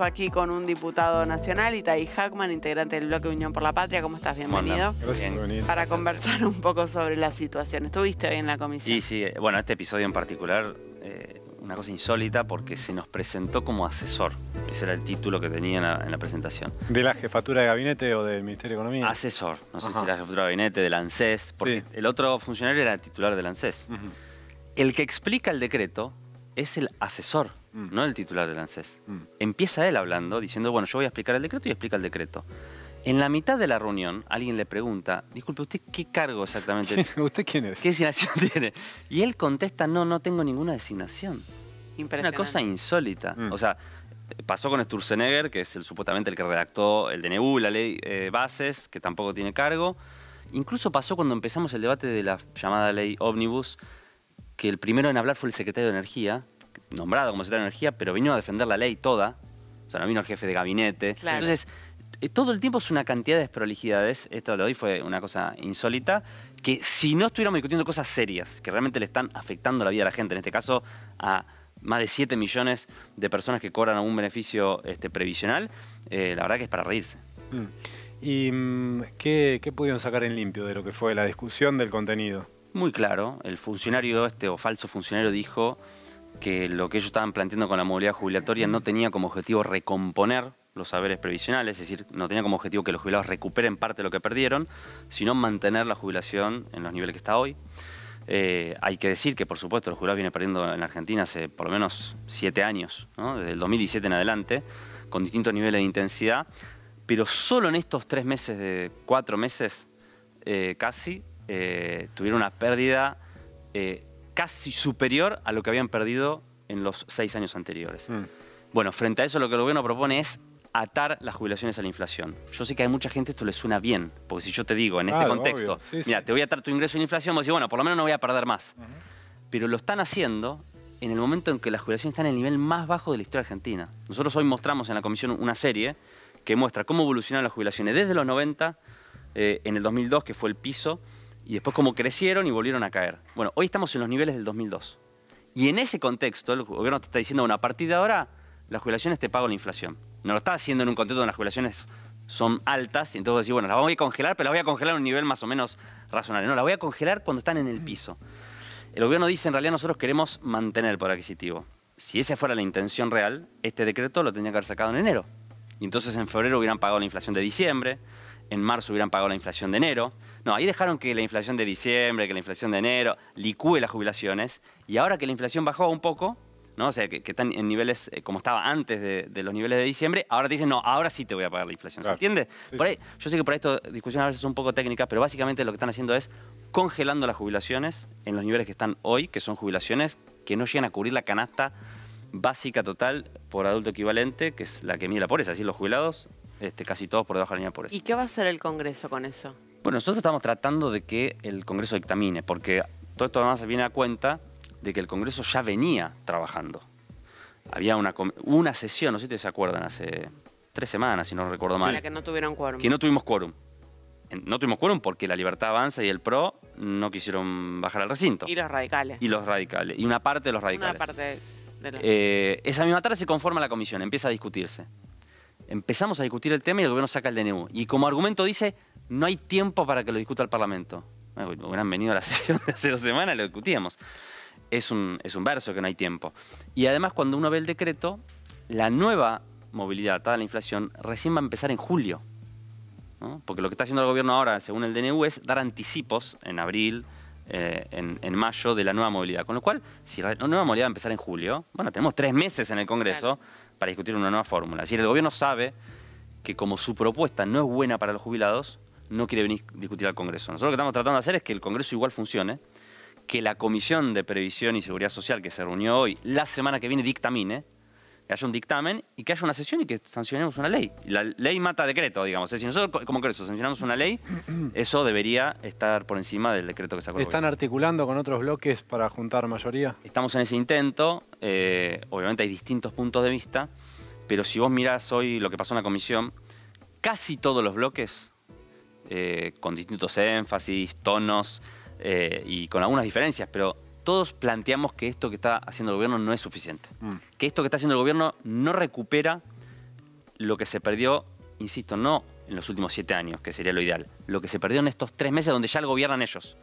aquí con un diputado nacional, Itaí Hackman, integrante del bloque Unión por la Patria. ¿Cómo estás? Bienvenido. Para conversar un poco sobre la situación. ¿Estuviste hoy en la comisión? Sí, sí. Bueno, este episodio en particular, eh, una cosa insólita porque se nos presentó como asesor. Ese era el título que tenía en la, presentación. ¿De la jefatura de gabinete o del Ministerio de Economía? Asesor. No sé si la jefatura de gabinete, del ANSES, porque el otro funcionario era titular del ANSES. El que explica el decreto es el asesor, mm. no el titular del ANSES. Mm. Empieza él hablando, diciendo, bueno, yo voy a explicar el decreto y explica el decreto. En la mitad de la reunión, alguien le pregunta, disculpe, ¿usted qué cargo exactamente? tiene? ¿Usted quién es? ¿Qué designación tiene? Y él contesta, no, no tengo ninguna designación. Una cosa insólita. Mm. O sea, pasó con Sturzenegger, que es el, supuestamente el que redactó el DNU, la ley eh, bases, que tampoco tiene cargo. Incluso pasó cuando empezamos el debate de la llamada ley ómnibus, que el primero en hablar fue el secretario de Energía, nombrado como secretario de Energía, pero vino a defender la ley toda. O sea, no vino el jefe de gabinete. Entonces, eh, todo el tiempo es una cantidad de desprolijidades. Esto lo doy, fue una cosa insólita. Que si no estuviéramos discutiendo cosas serias, que realmente le están afectando la vida a la gente, en este caso a más de 7 millones de personas que cobran algún beneficio este, previsional, eh, la verdad que es para reírse. Mm. ¿Y mm, ¿qué, qué pudieron sacar en limpio de lo que fue la discusión del contenido? Muy claro, el funcionario este o falso funcionario dijo que lo que ellos estaban planteando con la movilidad jubilatoria no tenía como objetivo recomponer los saberes previsionales, es decir, no tenía como objetivo que los jubilados recuperen parte de lo que perdieron, sino mantener la jubilación en los niveles que está hoy. Eh, hay que decir que, por supuesto, los jubilados vienen perdiendo en Argentina hace por lo menos siete años, desde el 2017 en adelante, con distintos niveles de intensidad, pero solo en estos tres meses, de cuatro meses eh, casi, eh, tuvieron una pérdida casi superior a lo que habían perdido en los seis años anteriores. Mm. Bueno, frente a eso lo que el gobierno propone es atar las jubilaciones a la inflación. Yo sé que a mucha gente esto le suena bien, porque si yo te digo en este contexto, mira, te voy a atar tu ingreso a la inflación, vos decís, bueno, por lo menos no voy a perder más. Pero lo están haciendo en el momento en que las jubilaciones están en el nivel más bajo de la historia argentina. Nosotros hoy mostramos en la comisión una serie que muestra cómo evolucionaron las jubilaciones desde los 90, eh, en el 2002, que fue el piso, y después como crecieron y volvieron a caer. Bueno, hoy estamos en los niveles del 2002. Y en ese contexto, el gobierno te está diciendo, una a partir de ahora, las jubilaciones te pago la inflación. No lo está haciendo en un contexto donde las jubilaciones son altas, y entonces decís, bueno, las voy a congelar, pero las voy a congelar a un nivel más o menos razonable. No, las voy a congelar cuando están en el piso. El gobierno dice, en realidad nosotros queremos mantener el poder adquisitivo. Si esa fuera la intención real, este decreto lo tenía que haber sacado en enero. Y entonces en febrero hubieran pagado la inflación de diciembre, en marzo hubieran pagado la inflación de enero. No, ahí dejaron que la inflación de diciembre, que la inflación de enero licúe las jubilaciones. Y ahora que la inflación bajó un poco, ¿no? o sea, que, están en niveles eh, como estaba antes de, los niveles de diciembre, ahora te dicen, no, ahora sí te voy a pagar la inflación. ¿Se entiende? Por ahí, yo sé que por esto discusiones a veces son un poco técnicas, pero básicamente lo que están haciendo es congelando las jubilaciones en los niveles que están hoy, que son jubilaciones que no llegan a cubrir la canasta básica total por adulto equivalente, que es la que mide la pobreza, es los jubilados este, casi todos por debajo de la línea por eso. ¿Y qué va a hacer el Congreso con eso? Bueno, nosotros estamos tratando de que el Congreso dictamine, porque todo esto además viene a cuenta de que el Congreso ya venía trabajando. Había una, una sesión, no sé si se acuerdan, hace tres semanas, si no recuerdo mal. La que no tuvieron quórum. Que no tuvimos quórum. No tuvimos quórum porque la libertad avanza y el PRO no quisieron bajar al recinto. Y los radicales. Y los radicales. Y una parte de los radicales. Una parte de los... Eh, esa misma tarde se conforma la comisión, empieza a discutirse empezamos a discutir el tema y el gobierno saca el DNU. Y como argumento dice, no hay tiempo para que lo discuta el Parlamento. Ah, bueno, hubieran venido a la sesión de hace dos semanas, lo discutíamos. Es un, es un verso que no hay tiempo. Y además, cuando uno ve el decreto, la nueva movilidad toda la inflación recién va a empezar en julio. Porque lo que está haciendo el gobierno ahora, según el DNU, es dar anticipos en abril, eh, en, mayo de la nueva movilidad. Con lo cual, si la nueva movilidad va a empezar en julio, bueno, tenemos tres meses en el Congreso para discutir una nueva fórmula. Es decir, el gobierno sabe que como su propuesta no es buena para los jubilados, no quiere venir a discutir al Congreso. Nosotros lo que estamos tratando de hacer es que el Congreso igual funcione, que la Comisión de Previsión y Seguridad Social que se reunió hoy, la semana que viene dictamine, que haya un dictamen y que haya una sesión y que sancionemos una ley. La ley mata decreto, digamos. Si nosotros como crees sancionamos una ley, eso debería estar por encima del decreto que se acordó. ¿Están articulando con otros bloques para juntar mayoría? Estamos en ese intento. Eh, obviamente hay distintos puntos de vista, pero si vos mirás hoy lo que pasó en la comisión, casi todos los bloques, eh, con distintos énfasis, tonos eh, y con algunas diferencias, pero todos planteamos que esto que está haciendo el gobierno no es suficiente. Mm. Que esto que está haciendo el gobierno no recupera lo que se perdió, insisto, no en los últimos siete años, que sería lo ideal, lo que se perdió en estos tres meses donde ya lo gobiernan ellos.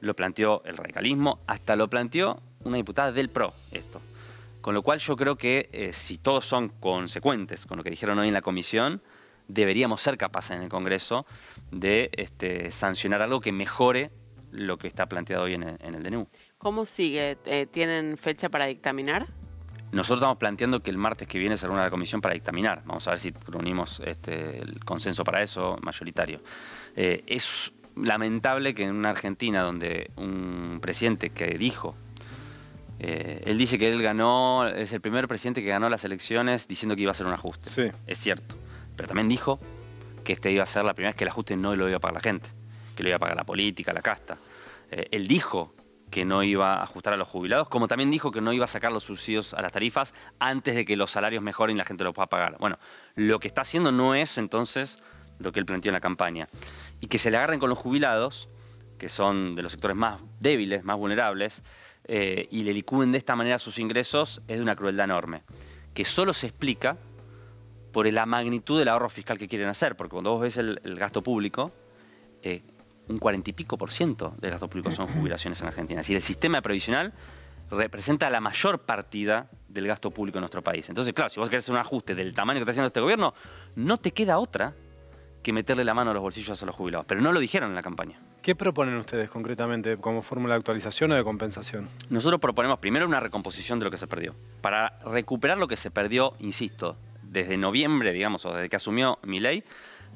Lo planteó el radicalismo, hasta lo planteó una diputada del PRO esto. Con lo cual yo creo que eh, si todos son consecuentes con lo que dijeron hoy en la comisión, deberíamos ser capaces en el Congreso de este, sancionar algo que mejore lo que está planteado hoy en en el DNU. ¿Cómo sigue? Eh, ¿Tienen fecha para dictaminar? Nosotros estamos planteando que el martes que viene se reúna la comisión para dictaminar. Vamos a ver si reunimos este, el consenso para eso, mayoritario. Eh, es lamentable que en una Argentina donde un presidente que dijo, eh, él dice que él ganó, es el primer presidente que ganó las elecciones diciendo que iba a ser un ajuste. Sí. Es cierto. Pero también dijo que este iba a ser la primera vez que el ajuste no lo iba a pagar la gente, que lo iba a pagar la política, la casta. él dijo que no iba a ajustar a los jubilados, como también dijo que no iba a sacar los subsidios a las tarifas antes de que los salarios mejoren y la gente lo pueda pagar. Bueno, lo que está haciendo no es entonces lo que él planteó en la campaña. Y que se le agarren con los jubilados, que son de los sectores más débiles, más vulnerables, eh, y le licúen de esta manera sus ingresos, es de una crueldad enorme, que solo se explica por la magnitud del ahorro fiscal que quieren hacer, porque cuando vos ves el, gasto público, eh, un cuarenta y pico por ciento de gastos públicos son jubilaciones en Argentina. y el sistema previsional representa la mayor partida del gasto público en nuestro país. Entonces, claro, si vos querés hacer un ajuste del tamaño que está haciendo este gobierno, no te queda otra que meterle la mano a los bolsillos a los jubilados. Pero no lo dijeron en la campaña. ¿Qué proponen ustedes concretamente como fórmula de actualización o de compensación? Nosotros proponemos primero una recomposición de lo que se perdió. Para recuperar lo que se perdió, insisto, desde noviembre, digamos, o desde que asumió mi ley,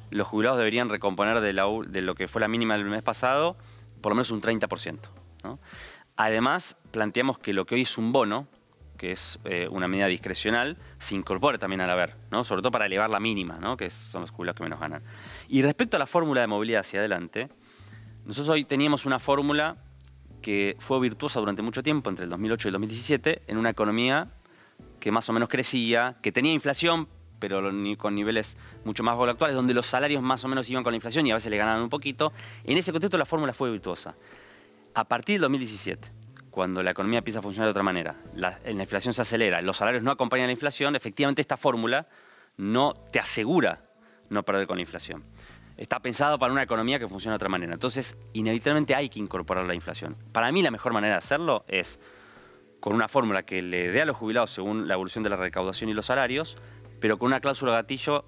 los jubilados deberían recomponer de, lo que fue la mínima del mes pasado por lo menos un 30%. Además, planteamos que lo que hoy es un bono, que es eh, una medida discrecional, se incorpore también al haber, ¿no? sobre todo para elevar la mínima, ¿no? que son los jubilados que menos ganan. Y respecto a la fórmula de movilidad hacia adelante, nosotros hoy teníamos una fórmula que fue virtuosa durante mucho tiempo, entre el 2008 y el 2017, en una economía que más o menos crecía, que tenía inflación, pero con niveles mucho más actuales, donde los salarios más o menos iban con la inflación y a veces le ganaban un poquito. En ese contexto la fórmula fue virtuosa. A partir del 2017, cuando la economía empieza a funcionar de otra manera, la, inflación se acelera, los salarios no acompañan la inflación, efectivamente esta fórmula no te asegura no perder con la inflación está pensado para una economía que funciona de otra manera. Entonces, inevitablemente hay que incorporar la inflación. Para mí, la mejor manera de hacerlo es con una fórmula que le dé a los jubilados según la evolución de la recaudación y los salarios, pero con una cláusula gatillo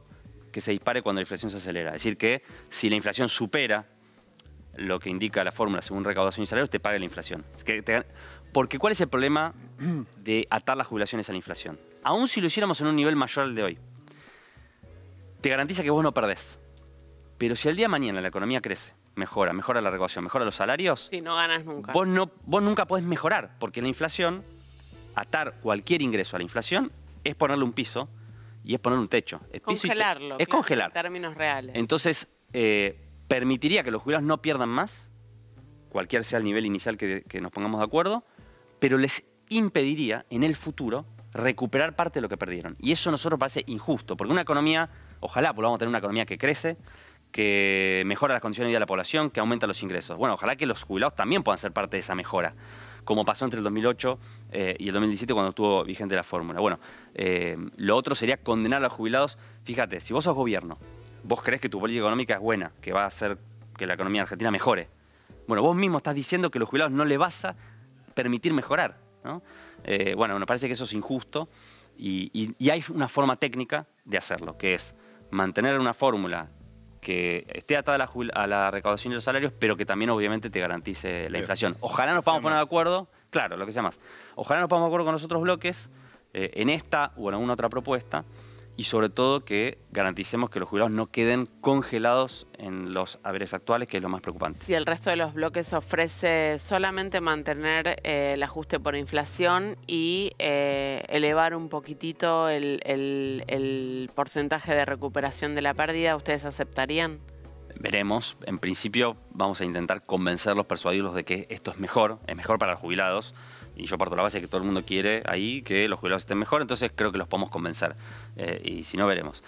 que se dispare cuando la inflación se acelera. Es decir, que si la inflación supera lo que indica la fórmula según recaudación y salarios, te paga la inflación. porque ¿cuál es el problema de atar las jubilaciones a la inflación? Aún si lo hiciéramos en un nivel mayor al de hoy, te garantiza que vos no perdés. Pero si el día de mañana la economía crece, mejora, mejora la recaudación, mejora los salarios. Sí, no ganas nunca. Vos, vos nunca podés mejorar, porque la inflación, atar cualquier ingreso a la inflación, es ponerle un piso y es poner un techo. Es Congelarlo. es congelar. En términos reales. Entonces, eh, permitiría que los jubilados no pierdan más, cualquier sea el nivel inicial que, que nos pongamos de acuerdo, pero les impediría en el futuro recuperar parte de lo que perdieron. Y eso a nosotros parece injusto, porque una economía, ojalá podamos tener una economía que crece, que mejora las condiciones de vida de la población, que aumenta los ingresos. Bueno, ojalá que los jubilados también puedan ser parte de esa mejora como pasó entre el 2008 eh, y el 2017 cuando estuvo vigente la fórmula. Bueno, eh, lo otro sería condenar a los jubilados. Fíjate, si vos sos gobierno, vos crees que tu política económica es buena, que va a hacer que la economía argentina mejore. Bueno, vos mismo estás diciendo que los jubilados no le vas a permitir mejorar. Eh, bueno, me parece que eso es injusto y, y hay una forma técnica de hacerlo, que es mantener una fórmula que esté atada a la, recaudación de los salarios, pero que también obviamente te garantice la inflación. Ojalá nos podamos poner de acuerdo, claro, lo que sea más. Ojalá nos podamos de acuerdo con los otros bloques eh, en esta o en alguna otra propuesta y sobre todo que garanticemos que los jubilados no queden congelados en los haberes actuales, que es lo más preocupante. Si el resto de los bloques ofrece solamente mantener eh, el ajuste por inflación y eh, elevar un poquitito el, el porcentaje de recuperación de la pérdida, ¿ustedes aceptarían? Veremos. En principio vamos a intentar convencerlos, persuadirlos de que esto es mejor, es mejor para los jubilados y yo parto la base que todo el mundo quiere ahí que los jubilados estén mejor, entonces creo que los podemos convencer. Eh, y si no, veremos.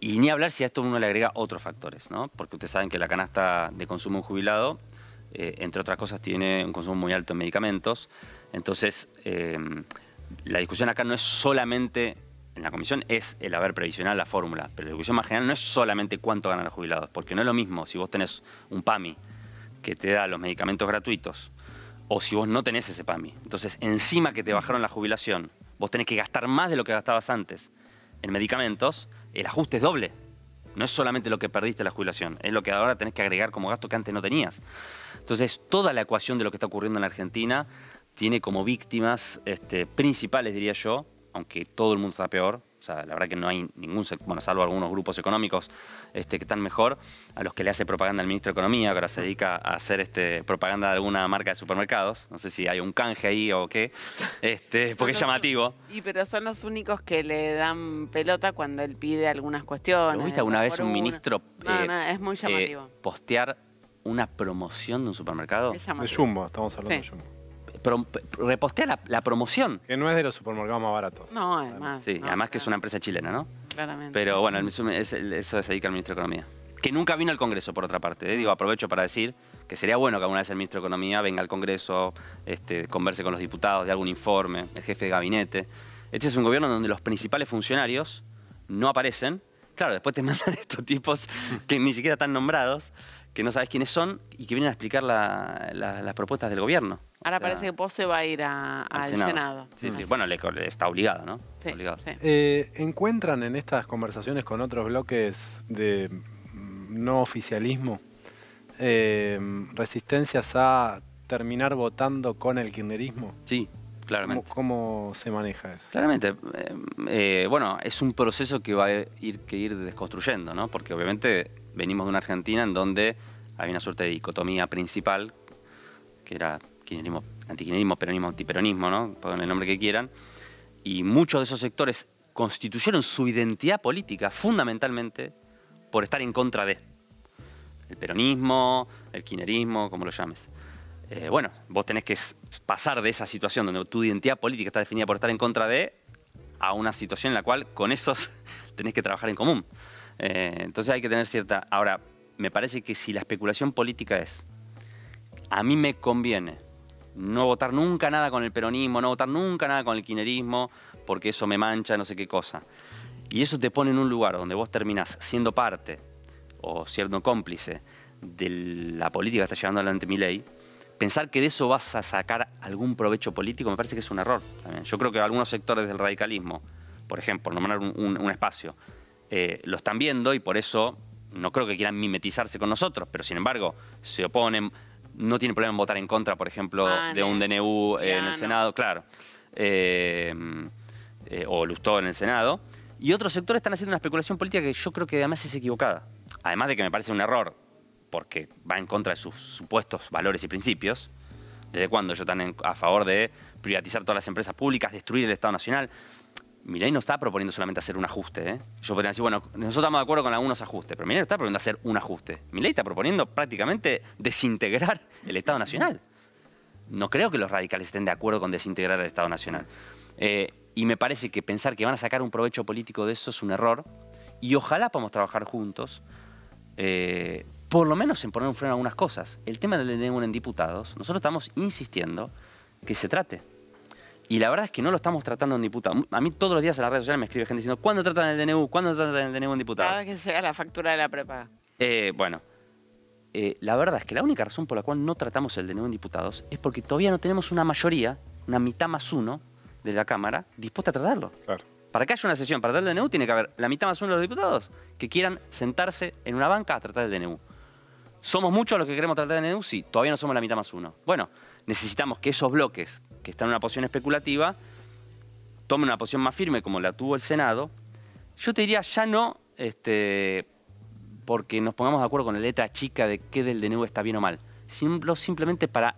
Y ni hablar si a esto uno le agrega otros factores, ¿no? Porque ustedes saben que la canasta de consumo de un jubilado, eh, entre otras cosas, tiene un consumo muy alto en medicamentos. Entonces, eh, la discusión acá no es solamente en la comisión es el haber previsionado la fórmula, pero la discusión más general no es solamente cuánto ganan los jubilados, porque no es lo mismo si vos tenés un PAMI que te da los medicamentos gratuitos o si vos no tenés ese PAMI. Entonces, encima que te bajaron la jubilación, vos tenés que gastar más de lo que gastabas antes en medicamentos, el ajuste es doble. No es solamente lo que perdiste la jubilación, es lo que ahora tenés que agregar como gasto que antes no tenías. Entonces, toda la ecuación de lo que está ocurriendo en la Argentina tiene como víctimas este, principales, diría yo, aunque todo el mundo está peor, o sea, la verdad que no hay ningún, bueno, salvo algunos grupos económicos este, que están mejor, a los que le hace propaganda el ministro de Economía, que ahora se dedica a hacer este, propaganda de alguna marca de supermercados. No sé si hay un canje ahí o qué, este, porque es llamativo. Y pero son los únicos que le dan pelota cuando él pide algunas cuestiones. ¿Lo viste alguna vez un ministro eh, eh, postear una promoción de un supermercado? Es de Jumbo, estamos hablando de Jumbo repostea la, promoción. Que no es de los supermercados más baratos. No, además. Sí, además que es una empresa chilena, ¿no? Claramente. Pero bueno, eso se dedica al ministro de Economía. Que nunca vino al Congreso, por otra parte. ¿eh? Digo, aprovecho para decir que sería bueno que alguna vez el ministro de Economía venga al Congreso, este, converse con los diputados, de algún informe, el jefe de gabinete. Este es un gobierno donde los principales funcionarios no aparecen. Claro, después te mandan estos tipos que ni siquiera están nombrados que no sabes quiénes son y que vienen a explicar las propuestas del gobierno. Ahora parece que Pose va a ir al, Senado. Sí, sí. Bueno, está obligado, ¿no? Sí, Eh, ¿Encuentran en estas conversaciones con otros bloques de mm, no oficialismo eh, resistencias a terminar votando con el kirchnerismo? Sí, claramente. ¿Cómo, se maneja eso? Claramente. Eh, eh, bueno, es un proceso que va a ir, que ir desconstruyendo, ¿no? Porque obviamente venimos de una Argentina en donde había una suerte de dicotomía principal, que era kirchnerismo, peronismo, antiperonismo, ¿no? Pongan el nombre que quieran. Y muchos de esos sectores constituyeron su identidad política fundamentalmente por estar en contra de. El peronismo, el quinerismo, como lo llames. Eh, bueno, vos tenés que pasar de esa situación donde tu identidad política está definida por estar en contra de a una situación en la cual con esos tenés que trabajar en común. Eh, entonces hay que tener cierta... Ahora, me parece que si la especulación política es, a mí me conviene no votar nunca nada con el peronismo, no votar nunca nada con el kinerismo, porque eso me mancha, no sé qué cosa. Y eso te pone en un lugar donde vos terminás siendo parte o siendo cómplice de la política que está llevando adelante mi ley, pensar que de eso vas a sacar algún provecho político me parece que es un error. Yo creo que algunos sectores del radicalismo, por ejemplo, nombrar un espacio, eh, lo están viendo y por eso no creo que quieran mimetizarse con nosotros, pero sin embargo se oponen, no tienen problema en votar en contra, por ejemplo, ah, de un DNU eh, en el Senado, claro, eh, o Lustó en el Senado. Y otros sectores están haciendo una especulación política que yo creo que además es equivocada. Además de que me parece un error, porque va en contra de sus supuestos valores y principios. ¿Desde cuándo yo están a favor de privatizar todas las empresas públicas, destruir el Estado Nacional? ley no está proponiendo solamente hacer un ajuste. ¿eh? Yo podría decir, bueno, nosotros estamos de acuerdo con algunos ajustes, pero ley no está proponiendo hacer un ajuste. ley está proponiendo prácticamente desintegrar el Estado Nacional. No creo que los radicales estén de acuerdo con desintegrar el Estado Nacional. Eh, y me parece que pensar que van a sacar un provecho político de eso es un error. Y ojalá podamos trabajar juntos, eh, por lo menos en poner un freno a algunas cosas. El tema del DNU en diputados, nosotros estamos insistiendo que se trate y la verdad es que no lo estamos tratando en diputados. A mí todos los días en las redes sociales me escribe gente diciendo, ¿cuándo tratan el DNU? ¿Cuándo tratan el DNU en diputados? Cada ah, vez que haga la factura de la prepa. Eh, bueno, eh, la verdad es que la única razón por la cual no tratamos el DNU en diputados es porque todavía no tenemos una mayoría, una mitad más uno de la Cámara, dispuesta a tratarlo. Claro. Para que haya una sesión para tratar el DNU tiene que haber la mitad más uno de los diputados que quieran sentarse en una banca a tratar el DNU. ¿Somos muchos los que queremos tratar el DNU? Sí, todavía no somos la mitad más uno. Bueno, necesitamos que esos bloques que está en una posición especulativa, tome una posición más firme como la tuvo el Senado, yo te diría ya no este, porque nos pongamos de acuerdo con la letra chica de qué del DNU está bien o mal, simplemente para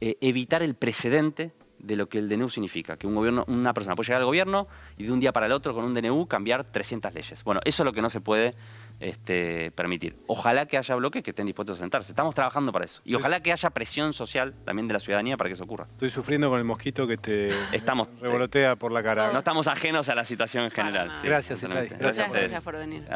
eh, evitar el precedente de lo que el DNU significa, que un gobierno, una persona puede llegar al gobierno y de un día para el otro con un DNU cambiar 300 leyes. Bueno, eso es lo que no se puede este, permitir. Ojalá que haya bloques que estén dispuestos a sentarse. Estamos trabajando para eso. Y ojalá que haya presión social también de la ciudadanía para que eso ocurra. Estoy sufriendo con el mosquito que te estamos, revolotea por la cara. No estamos ajenos a la situación en general. gracias, Gracias, gracias por venir.